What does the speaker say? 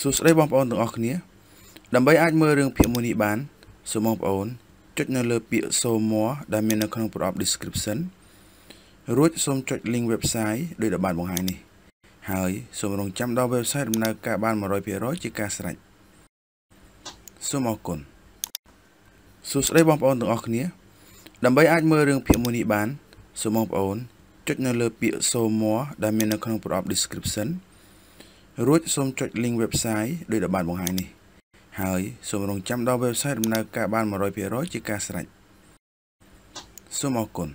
សួស្តីបងប្អូនទាំងអស់គ្នា ដើម្បីអាចមើលរឿងភាគមួយនេះបានសូមបងប្អូនចុចនៅលើ ពាក្យ So More ដែលមាននៅក្នុងប្រអប់ description រួចសូមចុច link website ដោយដែលបានបង្ហាញនេះហើយសូមរងចាំដល់ website ដំណើរការបាន100%ជាការស្រេចសូមអរគុណសួស្តីបងប្អូនទាំងអស់គ្នាដើម្បីអាចមើលរឿងភាគមួយនេះបានសូមបងប្អូនចុចនៅលើពាក្យ So More ដែលមាននៅក្នុងប្រអប់ description រួចសូមចុច link website ដោយដែលបានបង្ហាញនេះហើយសូមរងចាំដល់ website ដំណើរការបាន100%ជាការស្រេចសូមអរគុណ